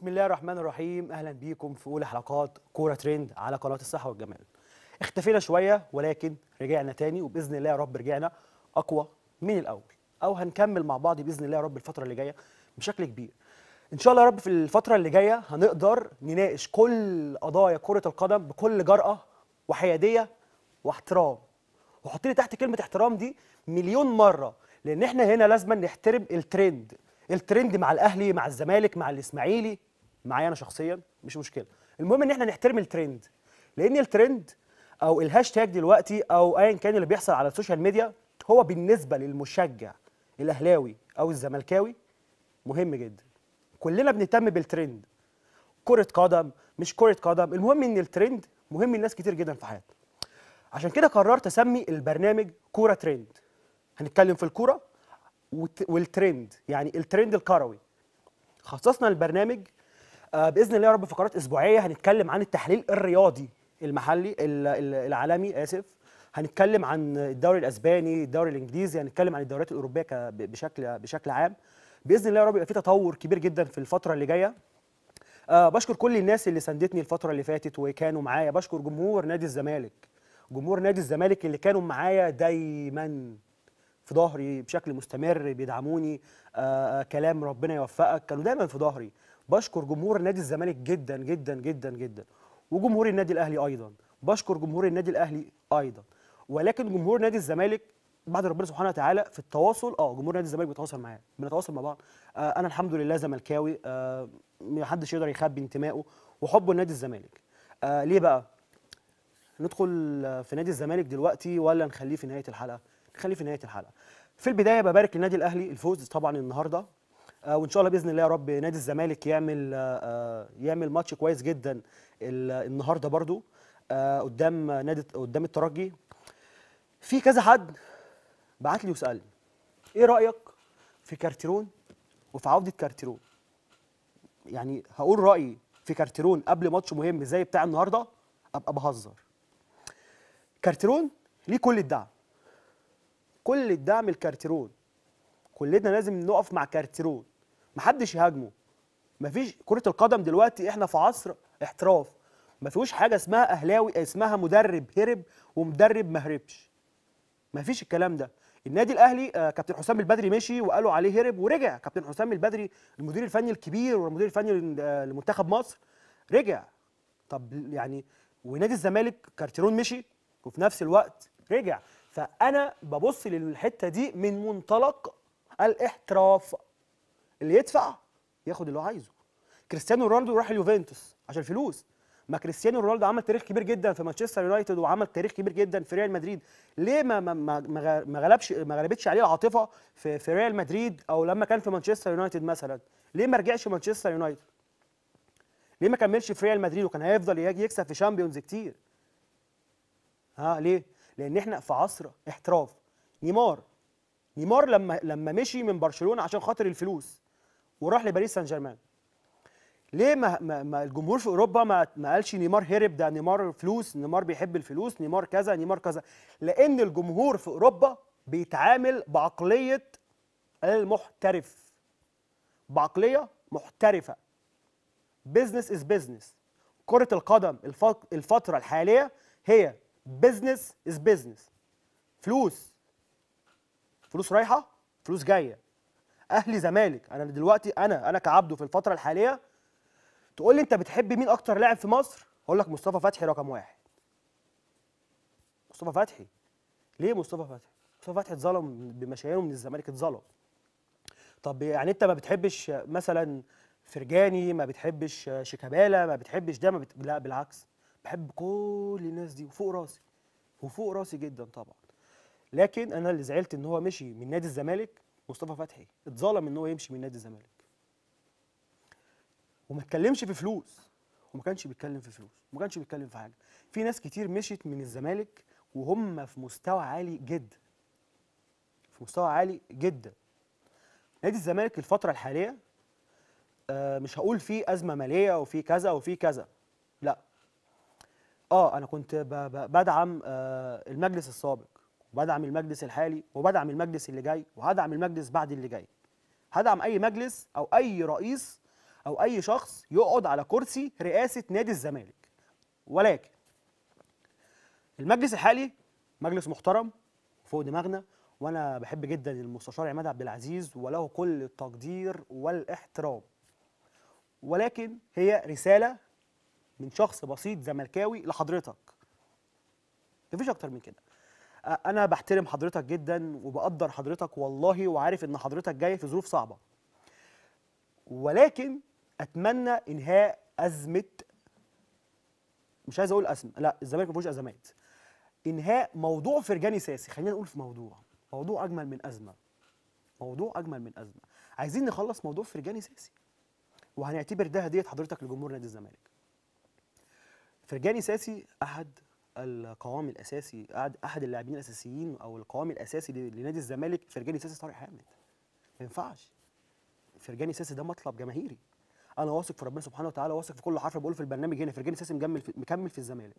بسم الله الرحمن الرحيم اهلا بيكم في اولى حلقات كوره ترند على قناه الصحه والجمال اختفينا شويه ولكن رجعنا تاني وباذن الله يا رب رجعنا اقوى من الاول او هنكمل مع بعض باذن الله يا رب الفتره اللي جايه بشكل كبير ان شاء الله يا رب في الفتره اللي جايه هنقدر نناقش كل قضايا كره القدم بكل جرأه وحياديه واحترام وحط لي تحت كلمه احترام دي مليون مره لان احنا هنا لازم نحترم الترند الترند مع الاهلي مع الزمالك مع الاسماعيلي معايا انا شخصيا مش مشكله المهم ان احنا نحترم الترند لان الترند او الهاشتاج دلوقتي او ايا كان اللي بيحصل على السوشيال ميديا هو بالنسبه للمشجع الاهلاوي او الزملكاوي مهم جدا كلنا بنهتم بالترند كره قدم مش كره قدم المهم ان الترند مهم لناس كتير جدا في حياتنا عشان كده قررت اسمي البرنامج كوره ترند هنتكلم في الكوره والترند يعني الترند الكروي خصصنا البرنامج آه، باذن الله يا رب فقرات اسبوعيه هنتكلم عن التحليل الرياضي المحلي العالمي اسف هنتكلم عن الدوري الاسباني الدوري الانجليزي هنتكلم عن الدوريات الاوروبيه بشكل بشكل عام باذن الله يا رب يبقى في تطور كبير جدا في الفتره اللي جايه أه بشكر كل الناس اللي ساندتني الفتره اللي فاتت وكانوا معايا بشكر جمهور نادي الزمالك جمهور نادي الزمالك اللي كانوا معايا دايما في ظهري بشكل مستمر بيدعموني آه, آه، كلام ربنا يوفقك كانوا دايما في ظهري بشكر جمهور نادي الزمالك جدا جدا جدا جدا وجمهور النادي الاهلي ايضا بشكر جمهور النادي الاهلي ايضا ولكن جمهور نادي الزمالك بعد ربنا سبحانه وتعالى في التواصل اه جمهور نادي الزمالك بيتواصل معايا بنتواصل مع بعض آه انا الحمد لله زملكاوي آه حدش يقدر يخبي انتمائه وحبه لنادي الزمالك آه ليه بقى ندخل في نادي الزمالك دلوقتي ولا نخليه في نهايه الحلقه نخليه في نهايه الحلقه في البدايه ببارك للنادي الاهلي الفوز طبعا النهارده آه، وان شاء الله باذن الله يا رب نادي الزمالك يعمل آه، آه، يعمل ماتش كويس جدا النهارده برضو قدام نادي قدام الترجي في كذا حد بعت لي وسالني ايه رايك في كارتيرون وفي عوده كارتيرون يعني هقول رايي في كارتيرون قبل ماتش مهم زي بتاع النهارده ابقى بهزر كارتيرون ليه كل الدعم كل الدعم الكارتيرون كلنا لازم نقف مع كارتيرون محدش يهاجمه مفيش كره القدم دلوقتي احنا في عصر احتراف ما فيهوش حاجه اسمها اهلاوي اسمها مدرب هرب ومدرب ما هربش مفيش الكلام ده النادي الاهلي آه، كابتن حسام البدري مشي وقالوا عليه هرب ورجع كابتن حسام البدري المدير الفني الكبير والمدير الفني آه، لمنتخب مصر رجع طب يعني ونادي الزمالك كارتيرون مشي وفي نفس الوقت رجع فانا ببص للحته دي من منطلق الاحتراف اللي يدفع ياخد اللي هو عايزه كريستيانو رونالدو راح اليوفنتوس عشان فلوس ما كريستيانو رونالدو عمل تاريخ كبير جدا في مانشستر يونايتد وعمل تاريخ كبير جدا في ريال مدريد ليه ما ما ما ما غلبش ما غلبتش عليه العاطفه في في ريال مدريد او لما كان في مانشستر يونايتد مثلا ليه ما رجعش مانشستر يونايتد ليه ما كملش في ريال مدريد وكان هيفضل يكسب في شامبيونز كتير ها ليه لان احنا في عصر احتراف نيمار نيمار لما لما مشي من برشلونه عشان خاطر الفلوس وراح لباريس سان جيرمان ليه ما, ما, الجمهور في اوروبا ما, ما قالش نيمار هرب ده نيمار فلوس نيمار بيحب الفلوس نيمار كذا نيمار كذا لان الجمهور في اوروبا بيتعامل بعقليه المحترف بعقليه محترفه بزنس از بزنس كره القدم الفتره الحاليه هي بزنس از بزنس فلوس فلوس رايحه فلوس جايه اهلي زمالك انا دلوقتي انا انا كعبده في الفتره الحاليه تقول لي انت بتحب مين اكتر لاعب في مصر هقول لك مصطفى فتحي رقم واحد مصطفى فتحي ليه مصطفى فتحي مصطفى فتحي اتظلم بمشاهيره من الزمالك اتظلم طب يعني انت ما بتحبش مثلا فرجاني ما بتحبش شيكابالا ما بتحبش ده ما بت... لا بالعكس بحب كل الناس دي وفوق راسي وفوق راسي جدا طبعا لكن انا اللي زعلت ان هو مشي من نادي الزمالك مصطفى فتحي اتظلم ان هو يمشي من نادي الزمالك وما اتكلمش في فلوس وما كانش بيتكلم في فلوس وما كانش بيتكلم في حاجه في ناس كتير مشيت من الزمالك وهم في مستوى عالي جدا في مستوى عالي جدا نادي الزمالك الفتره الحاليه آه، مش هقول فيه ازمه ماليه وفي كذا وفي كذا لا اه انا كنت بدعم آه، المجلس السابق وبدعم المجلس الحالي وبدعم المجلس اللي جاي وهدعم المجلس بعد اللي جاي هدعم اي مجلس او اي رئيس او اي شخص يقعد على كرسي رئاسه نادي الزمالك ولكن المجلس الحالي مجلس محترم فوق دماغنا وانا بحب جدا المستشار عماد عبد العزيز وله كل التقدير والاحترام ولكن هي رساله من شخص بسيط زملكاوي لحضرتك مفيش اكتر من كده انا بحترم حضرتك جدا وبقدر حضرتك والله وعارف ان حضرتك جاي في ظروف صعبه ولكن اتمنى انهاء ازمه مش عايز اقول ازمه لا الزمالك ما فيهوش ازمات انهاء موضوع فرجاني ساسي خلينا نقول في موضوع موضوع اجمل من ازمه موضوع اجمل من ازمه عايزين نخلص موضوع فرجاني ساسي وهنعتبر ده هديه حضرتك لجمهور نادي الزمالك فرجاني ساسي احد القوام الاساسي احد اللاعبين الاساسيين او القوام الاساسي لنادي الزمالك فرجاني ساسي طارق حامد ما ينفعش فرجاني ساسي ده مطلب جماهيري انا واثق في ربنا سبحانه وتعالى واثق في كل حرف بقوله في البرنامج هنا فرجاني ساسي مكمل في مكمل في الزمالك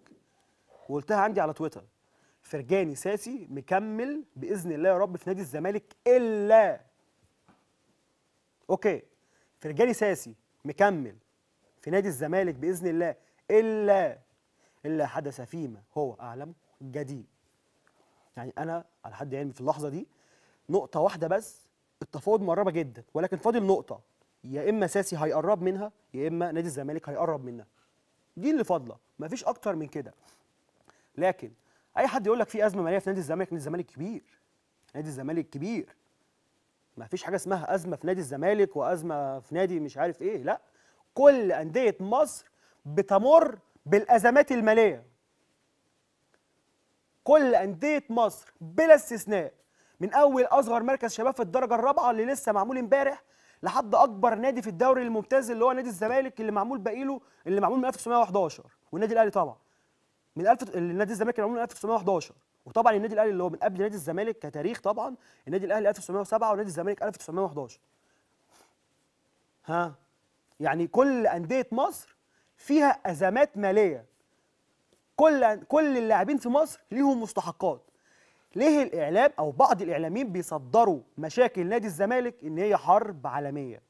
وقلتها عندي على تويتر فرجاني ساسي مكمل باذن الله يا رب في نادي الزمالك الا اوكي فرجاني ساسي مكمل في نادي الزمالك باذن الله الا إلا حدث فيما هو أعلم جديد يعني أنا على حد علمي في اللحظة دي نقطة واحدة بس التفاوض مقربة جدا ولكن فاضل نقطة يا إما ساسي هيقرب منها يا إما نادي الزمالك هيقرب منها دي اللي فاضلة مفيش أكتر من كده لكن أي حد يقول لك في أزمة مالية في نادي الزمالك نادي الزمالك كبير نادي الزمالك كبير ما فيش حاجه اسمها ازمه في نادي الزمالك وازمه في نادي مش عارف ايه لا كل انديه مصر بتمر بالأزمات المالية كل أندية مصر بلا استثناء من أول أصغر مركز شباب في الدرجة الرابعة اللي لسه معمول امبارح لحد أكبر نادي في الدوري الممتاز اللي هو نادي الزمالك اللي معمول بقيله اللي معمول من 1911 والنادي الأهلي طبعا من 1000 الف... النادي الزمالك اللي معمول من 1911 وطبعا النادي الاهلي اللي هو من قبل نادي الزمالك كتاريخ طبعا النادي الاهلي 1907 ونادي الزمالك 1911 ها يعني كل انديه مصر فيها ازمات ماليه كل كل اللاعبين في مصر ليهم مستحقات ليه الاعلام او بعض الاعلاميين بيصدروا مشاكل نادي الزمالك ان هي حرب عالميه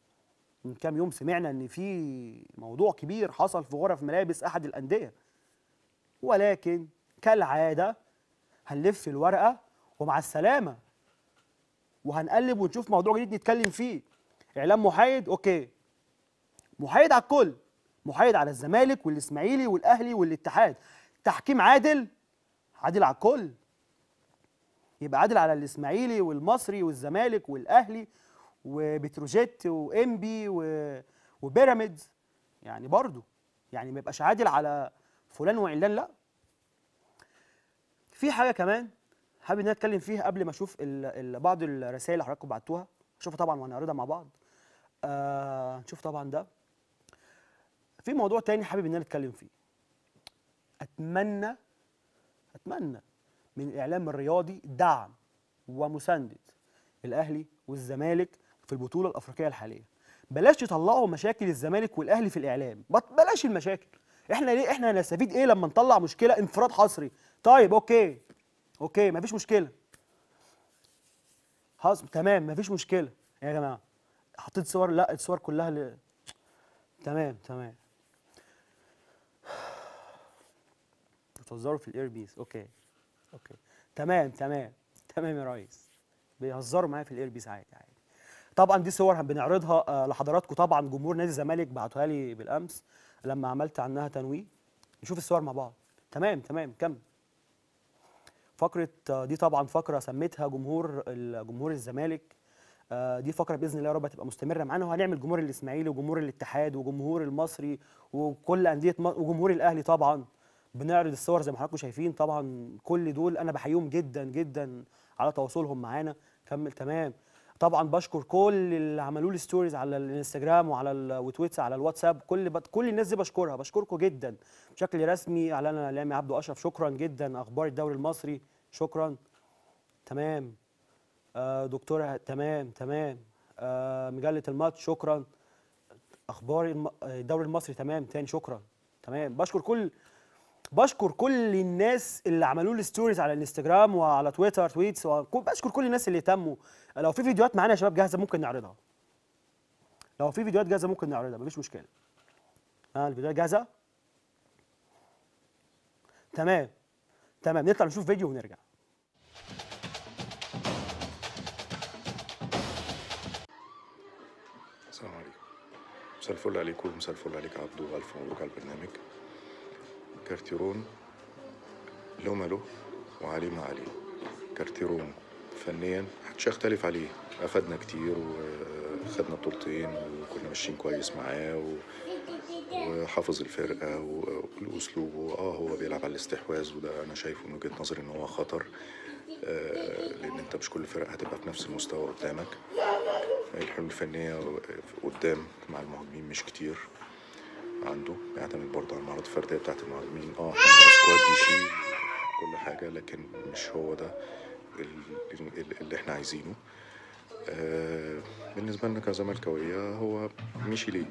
من كام يوم سمعنا ان في موضوع كبير حصل في غرف ملابس احد الانديه ولكن كالعاده هنلف الورقه ومع السلامه وهنقلب ونشوف موضوع جديد نتكلم فيه اعلام محايد اوكي محايد على الكل محايد على الزمالك والاسماعيلي والاهلي والاتحاد تحكيم عادل عادل على الكل يبقى عادل على الاسماعيلي والمصري والزمالك والاهلي وبتروجيت وامبي وبيراميدز يعني برضه يعني ما يبقاش عادل على فلان وعلان لا في حاجه كمان حابب ان انا اتكلم فيها قبل ما اشوف ال ال بعض الرسائل اللي حضراتكم بعتوها اشوفها طبعا وهنعرضها مع بعض آه نشوف طبعا ده في موضوع تاني حابب ان انا اتكلم فيه اتمنى اتمنى من الاعلام الرياضي دعم ومسانده الاهلي والزمالك في البطوله الافريقيه الحاليه بلاش تطلعوا مشاكل الزمالك والاهلي في الاعلام بلاش المشاكل احنا ليه احنا هنستفيد ايه لما نطلع مشكله انفراد حصري طيب اوكي اوكي مفيش مشكله حص... تمام مفيش مشكله يا جماعه حطيت صور لا الصور كلها ل... تمام تمام بتهزروا في الاير بيس اوكي اوكي تمام تمام تمام يا ريس بيهزروا معايا في الاير بيس عادي عادي طبعا دي صور بنعرضها آه، لحضراتكم طبعا جمهور نادي الزمالك بعتوها لي بالامس لما عملت عنها تنويه نشوف الصور مع بعض تمام تمام كمل فقره آه، دي طبعا فقره سميتها جمهور جمهور الزمالك آه، دي فقره باذن الله يا رب هتبقى مستمره معانا وهنعمل جمهور الاسماعيلي وجمهور الاتحاد وجمهور المصري وكل انديه وجمهور الاهلي طبعا بنعرض الصور زي ما حضراتكم شايفين طبعا كل دول انا بحييهم جدا جدا على تواصلهم معانا كمل تمام طبعا بشكر كل اللي عملوا لي ستوريز على الانستجرام وعلى وتويتس على الواتساب كل بط... كل الناس دي بشكرها بشكركم جدا بشكل رسمي اعلان لامي عبده اشرف شكرا جدا اخبار الدوري المصري شكرا تمام آه دكتوره تمام تمام آه مجله الماتش شكرا اخبار الدوري المصري تمام تاني شكرا تمام بشكر كل بشكر كل الناس اللي عملوا لي ستوريز على الانستجرام وعلى تويتر تويتس بشكر كل الناس اللي اهتموا لو في فيديوهات معانا يا شباب جاهزه ممكن نعرضها لو في فيديوهات جاهزه ممكن نعرضها مفيش مشكله ها الفيديوهات جاهزه تمام تمام نطلع نشوف فيديو ونرجع السلام عليكم مساء الفل عليكم مساء الفل عليك عبدو الف مبروك على البرنامج كارتيرون لو مالو وعلي ما علي كارتيرون فنيا محدش يختلف عليه أفادنا كتير وخدنا بطولتين وكنا ماشيين كويس معاه و... وحافظ الفرقة والأسلوب اه هو بيلعب على الاستحواذ وده أنا شايفه من وجهة نظري إن هو خطر آه، لأن أنت مش كل فرقة هتبقى في نفس المستوى قدامك الحلول الفنية قدام مع المهاجمين مش كتير عنده بيعتمد يعني برضه على المهارات الفرديه بتاعت المعلمين اه احنا يعني سكواد يشيل كل حاجه لكن مش هو ده اللي احنا عايزينه آه، بالنسبه لنا كزملكاويه هو مشي ليه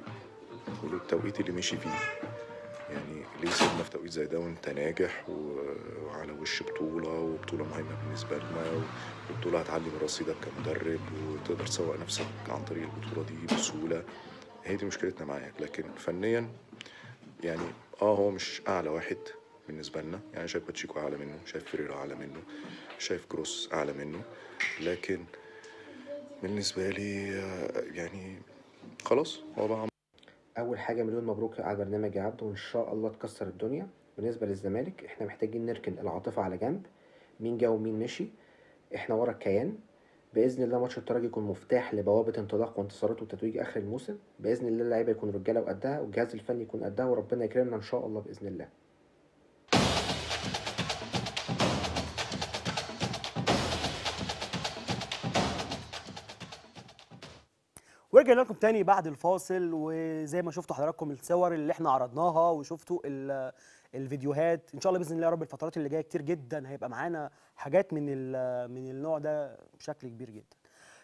ولو التوقيت اللي مشي فيه يعني ليه سيبنا في توقيت زي ده وانت ناجح وعلى وش بطولة وبطولة مهمة بالنسبة لنا وبطوله هتعلي من رصيدك كمدرب وتقدر تسوق نفسك عن طريق البطولة دي بسهولة هي دي مشكلتنا معاه لكن فنيا يعني اه هو مش اعلى واحد بالنسبه لنا يعني شايف باتشيكو اعلى منه شايف فيريرو اعلى منه شايف كروس اعلى منه لكن بالنسبه لي آه، يعني خلاص هو بقى اول حاجه مليون مبروك على برنامج يا عبده وان شاء الله تكسر الدنيا بالنسبه للزمالك احنا محتاجين نركن العاطفه على جنب مين جه ومين مشي احنا ورا الكيان باذن الله ماتش الترجي يكون مفتاح لبوابه انطلاق وانتصارات وتتويج اخر الموسم باذن الله اللعيبه يكون رجاله وقدها والجهاز الفني يكون قدها وربنا يكرمنا ان شاء الله باذن الله ورجعنا لكم تاني بعد الفاصل وزي ما شفتوا حضراتكم الصور اللي احنا عرضناها وشفتوا الفيديوهات ان شاء الله باذن الله يا رب الفترات اللي جايه كتير جدا هيبقى معانا حاجات من من النوع ده بشكل كبير جدا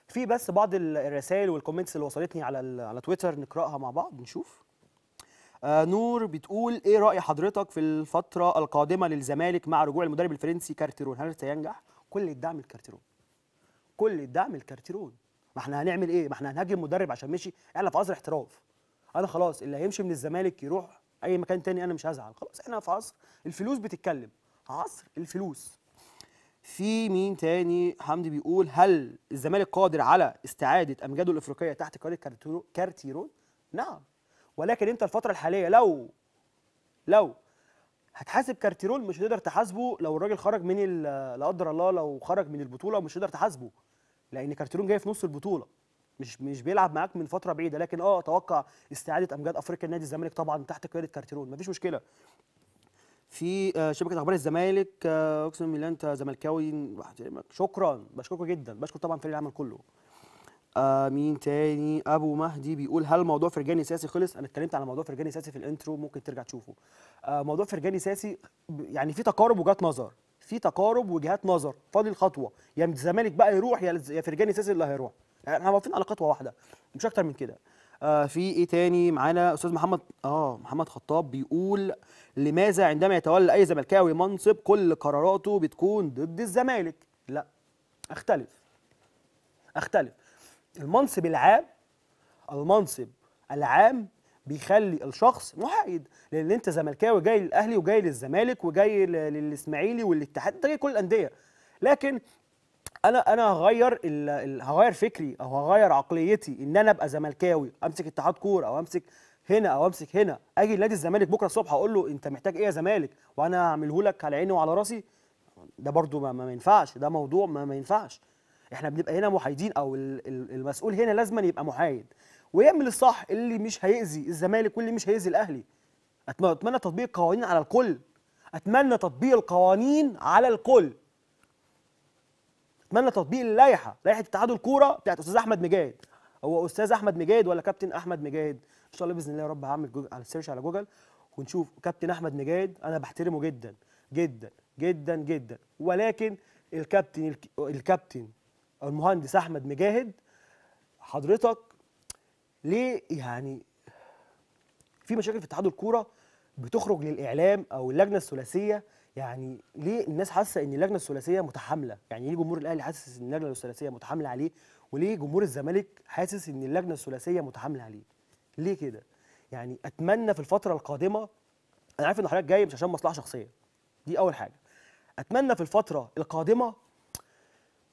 في بس بعض الرسائل والكومنتس اللي وصلتني على على تويتر نقراها مع بعض نشوف آه نور بتقول ايه راي حضرتك في الفتره القادمه للزمالك مع رجوع المدرب الفرنسي كارتيرون هل سينجح كل الدعم لكارتيرون كل الدعم لكارتيرون ما احنا هنعمل ايه ما احنا هنهاجم مدرب عشان مشي اعلى في ازر احتراف انا خلاص اللي هيمشي من الزمالك يروح اي مكان تاني انا مش هزعل خلاص احنا في عصر الفلوس بتتكلم عصر الفلوس في مين تاني حمدي بيقول هل الزمالك قادر على استعاده امجاده الافريقيه تحت قياده كارتيرون نعم ولكن انت الفتره الحاليه لو لو هتحاسب كارتيرون مش هتقدر تحاسبه لو الراجل خرج من لا قدر الله لو خرج من البطوله مش هتقدر تحاسبه لان كارتيرون جاي في نص البطوله مش مش بيلعب معاك من فتره بعيده لكن اه اتوقع استعاده امجاد افريقيا لنادي الزمالك طبعا تحت قياده كارتيرون مفيش مشكله في آه، شبكه اخبار الزمالك آه، اقسم بالله انت زملكاوي شكرا بشكرك جدا بشكر طبعا فريق العمل كله آه، مين تاني ابو مهدي بيقول هل موضوع فرجاني ساسي خلص انا اتكلمت على موضوع فرجاني ساسي في الانترو ممكن ترجع تشوفه موضوع فرجاني ساسي يعني في تقارب وجهات نظر في تقارب وجهات نظر فاضل خطوه يا يعني الزمالك بقى يروح يا فرجاني ساسي اللي هيروح يعني احنا واقفين على خطوه واحده مش اكتر من كده آه في ايه تاني معانا استاذ محمد اه محمد خطاب بيقول لماذا عندما يتولى اي زملكاوي منصب كل قراراته بتكون ضد الزمالك لا اختلف اختلف المنصب العام المنصب العام بيخلي الشخص محايد لان انت زملكاوي جاي للاهلي وجاي للزمالك وجاي للاسماعيلي والاتحاد انت جاي كل الانديه لكن انا انا هغير هغير فكري او هغير عقليتي ان انا ابقى زملكاوي امسك اتحاد كوره او امسك هنا او امسك هنا اجي لنادي الزمالك بكره الصبح اقول له انت محتاج ايه يا زمالك وانا هعمله لك على عيني وعلى راسي ده برضو ما, ما ينفعش ده موضوع ما, ما ينفعش احنا بنبقى هنا محايدين او المسؤول هنا لازما يبقى محايد ويعمل الصح اللي مش هيأذي الزمالك واللي مش هيأذي الاهلي اتمنى تطبيق القوانين على الكل اتمنى تطبيق القوانين على الكل اتمنى تطبيق اللائحه لائحه اتحاد الكوره بتاعت استاذ احمد مجاهد هو استاذ احمد مجاهد ولا كابتن احمد مجاهد ان شاء الله باذن الله يا رب هعمل جوجل على السيرش على جوجل ونشوف كابتن احمد مجاهد انا بحترمه جدا جدا جدا جدا ولكن الكابتن الكابتن المهندس احمد مجاهد حضرتك ليه يعني في مشاكل في اتحاد الكوره بتخرج للاعلام او اللجنه الثلاثيه يعني ليه الناس حاسه ان اللجنه الثلاثيه متحامله يعني ليه جمهور الاهلي حاسس ان اللجنه الثلاثيه متحامله عليه وليه جمهور الزمالك حاسس ان اللجنه الثلاثيه متحامله عليه ليه كده يعني اتمنى في الفتره القادمه انا عارف ان حضرتك جاي مش عشان مصلحه شخصيه دي اول حاجه اتمنى في الفتره القادمه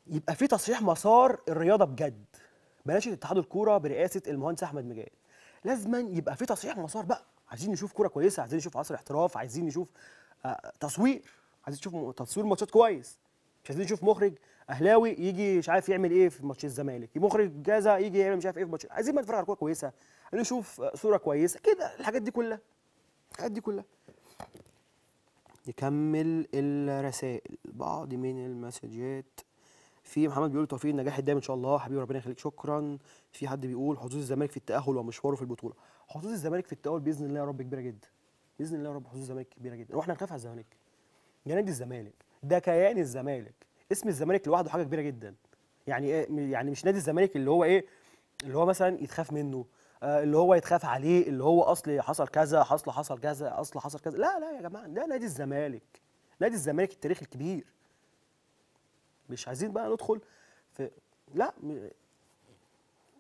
يبقى في تصحيح مسار الرياضه بجد بلاش اتحاد الكوره برئاسه المهندس احمد مجاهد. لازما يبقى في تصحيح مسار بقى عايزين نشوف كوره كويسه عايزين نشوف عصر احتراف عايزين نشوف آه، تصوير عايزين نشوف تصوير ماتشات كويس مش عايزين نشوف مخرج اهلاوي يجي مش عارف يعمل ايه في ماتش الزمالك مخرج كذا يجي يعمل مش عارف ايه في ماتش عايزين نتفرج على كوره كويسه نشوف صوره كويسه كده الحاجات دي كلها الحاجات دي كلها نكمل الرسائل بعض من المسجات في محمد بيقول توفيق النجاح الدائم ان شاء الله حبيبي ربنا يخليك شكرا في حد بيقول حظوظ الزمالك في التاهل ومشواره في البطوله حظوظ الزمالك في التاهل باذن الله يا رب كبيره جدا باذن الله يا رب حظوظ الزمالك كبيره جدا واحنا نخاف على الزمالك يا نادي الزمالك ده كيان الزمالك اسم الزمالك لوحده حاجه كبيره جدا يعني إيه يعني مش نادي الزمالك اللي هو ايه اللي هو مثلا يتخاف منه آه، اللي هو يتخاف عليه اللي هو اصل حصل كذا اصل حصل كذا اصل حصل كذا لا لا يا جماعه ده نادي الزمالك نادي الزمالك التاريخ الكبير مش عايزين بقى ندخل في لا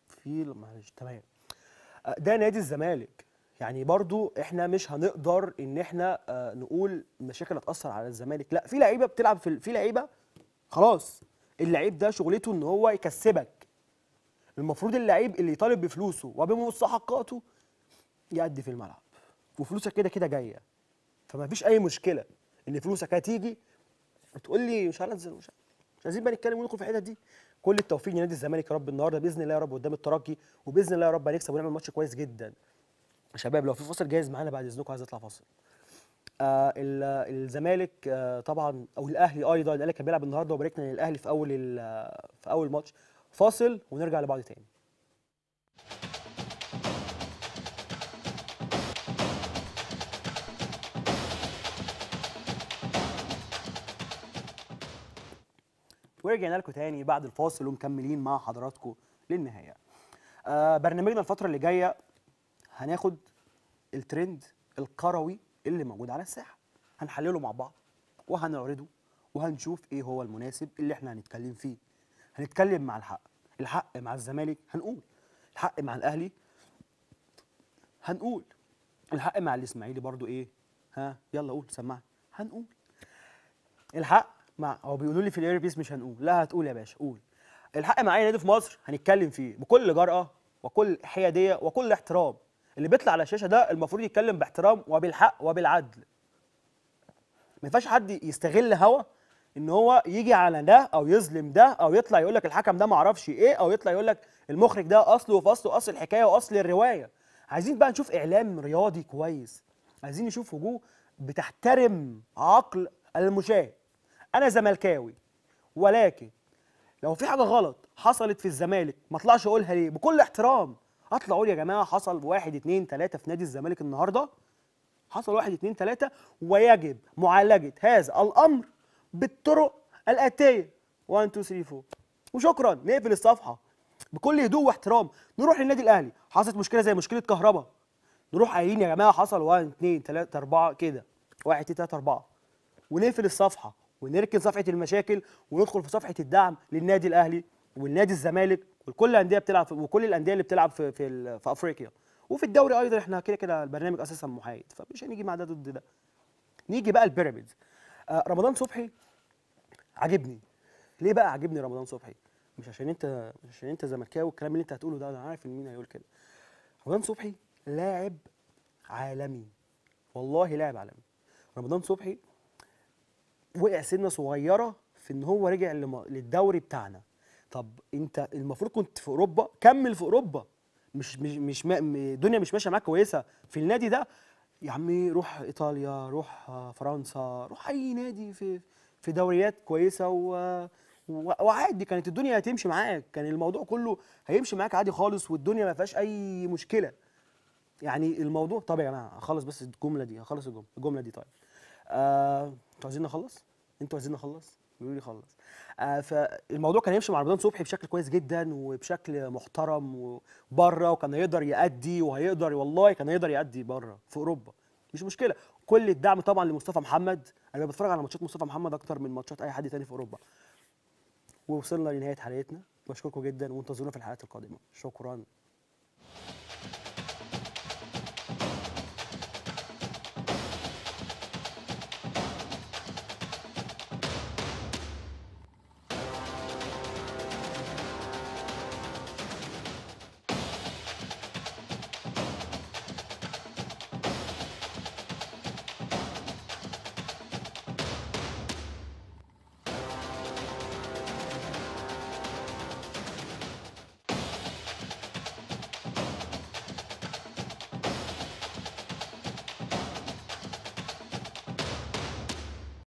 في معلش تمام آه، ده نادي الزمالك يعني برضو احنا مش هنقدر ان احنا آه، نقول مشاكل هتاثر على الزمالك لا في لعيبه بتلعب في في لعيبه خلاص اللعيب ده شغلته ان هو يكسبك المفروض اللعيب اللي يطالب بفلوسه وبمستحقاته يأدي في الملعب وفلوسك كده كده جايه فما فيش اي مشكله ان فلوسك هتيجي وتقول لي مش هنزل مش مش عايزين بقى نتكلم وندخل في الحته دي كل التوفيق لنادي الزمالك يا رب النهارده باذن الله يا رب قدام الترجي وباذن الله يا رب هنكسب ونعمل ماتش كويس جدا شباب لو في فاصل جاهز معانا بعد اذنكم عايز اطلع فاصل آه الزمالك آه طبعا او الاهلي ايضا آه، الاهلي كان بيلعب النهارده وباركنا للاهلي في اول في اول ماتش فاصل ونرجع لبعض تاني ورجعنا لكم تاني بعد الفاصل ومكملين مع حضراتكم للنهايه آه برنامجنا الفتره اللي جايه هناخد الترند الكروي اللي موجود على الساحه هنحلله مع بعض وهنعرضه وهنشوف ايه هو المناسب اللي احنا هنتكلم فيه هنتكلم مع الحق الحق مع الزمالك هنقول الحق مع الاهلي هنقول الحق مع الاسماعيلي برضو ايه ها يلا قول سمعني هنقول الحق مع هو بيقولوا لي في الايربيس مش هنقول لا هتقول يا باشا قول الحق مع اي نادي في مصر هنتكلم فيه بكل جرأه وكل حياديه وكل احترام اللي بيطلع على الشاشه ده المفروض يتكلم باحترام وبالحق وبالعدل ما ينفعش حد يستغل هوا ان هو يجي على ده او يظلم ده او يطلع يقول لك الحكم ده ما اعرفش ايه او يطلع يقول لك المخرج ده اصله وفصله اصل الحكايه واصل الروايه عايزين بقى نشوف اعلام رياضي كويس عايزين نشوف وجوه بتحترم عقل المشاهد انا زملكاوي ولكن لو في حاجه غلط حصلت في الزمالك ما اطلعش اقولها ليه بكل احترام اطلع اقول يا جماعه حصل واحد اثنين ثلاثه في نادي الزمالك النهارده حصل واحد اثنين ثلاثه ويجب معالجه هذا الامر بالطرق الاتيه 1 2 3 4 وشكرا نقفل الصفحه بكل هدوء واحترام نروح للنادي الاهلي حصلت مشكله زي مشكله كهرباء نروح قايلين يا جماعه حصل 1 2 3 4 كده 1 2 3 4 ونقفل الصفحه ونركن صفحه المشاكل وندخل في صفحه الدعم للنادي الاهلي والنادي الزمالك وكل الانديه بتلعب وكل الانديه اللي بتلعب في في, في افريقيا وفي الدوري ايضا احنا كده كده البرنامج اساسا محايد فمش هنيجي مع ده ضد ده نيجي بقى البيراميدز آه رمضان صبحي عاجبني ليه بقى عاجبني رمضان صبحي مش عشان انت مش عشان انت زملكاوي والكلام اللي انت هتقوله ده انا عارف ان مين هيقول كده رمضان صبحي لاعب عالمي والله لاعب عالمي رمضان صبحي وقع سنه صغيره في ان هو رجع للدوري بتاعنا طب انت المفروض كنت في اوروبا كمل في اوروبا مش مش مش الدنيا مش ماشيه معاك كويسه في النادي ده يا عمي روح ايطاليا روح فرنسا روح اي نادي في في دوريات كويسه و وعادي كانت الدنيا هتمشي معاك كان الموضوع كله هيمشي معاك عادي خالص والدنيا ما فيهاش اي مشكله يعني الموضوع طب يا جماعه هخلص بس الجمله دي هخلص الجمله الجمله دي طيب آه، انتوا آه... عايزين نخلص انتوا عايزين نخلص يقولوا لي خلص آه فالموضوع كان هيمشي مع رمضان صبحي بشكل كويس جدا وبشكل محترم وبره وكان هيقدر يأدي وهيقدر والله كان هيقدر يأدي بره في اوروبا مش مشكله كل الدعم طبعا لمصطفى محمد انا بتفرج على ماتشات مصطفى محمد اكتر من ماتشات اي حد تاني في اوروبا ووصلنا لنهايه حلقتنا بشكركم جدا وانتظرونا في الحلقات القادمه شكرا